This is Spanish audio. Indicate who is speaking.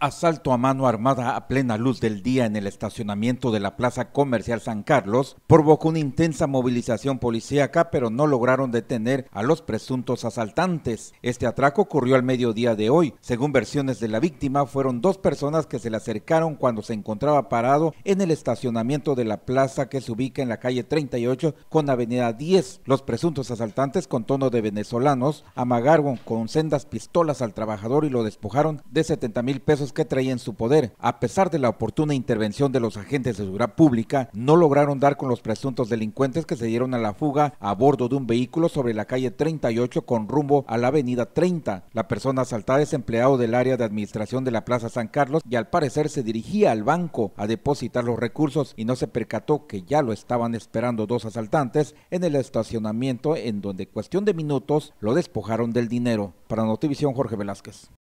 Speaker 1: Asalto a mano armada a plena luz del día en el estacionamiento de la Plaza Comercial San Carlos provocó una intensa movilización policíaca, pero no lograron detener a los presuntos asaltantes. Este atraco ocurrió al mediodía de hoy. Según versiones de la víctima, fueron dos personas que se le acercaron cuando se encontraba parado en el estacionamiento de la plaza que se ubica en la calle 38 con avenida 10. Los presuntos asaltantes con tono de venezolanos amagaron con sendas pistolas al trabajador y lo despojaron de 70 mil pesos que traía en su poder. A pesar de la oportuna intervención de los agentes de seguridad pública, no lograron dar con los presuntos delincuentes que se dieron a la fuga a bordo de un vehículo sobre la calle 38 con rumbo a la avenida 30. La persona asaltada es empleado del área de administración de la Plaza San Carlos y al parecer se dirigía al banco a depositar los recursos y no se percató que ya lo estaban esperando dos asaltantes en el estacionamiento en donde cuestión de minutos lo despojaron del dinero. Para Notivisión Jorge Velázquez.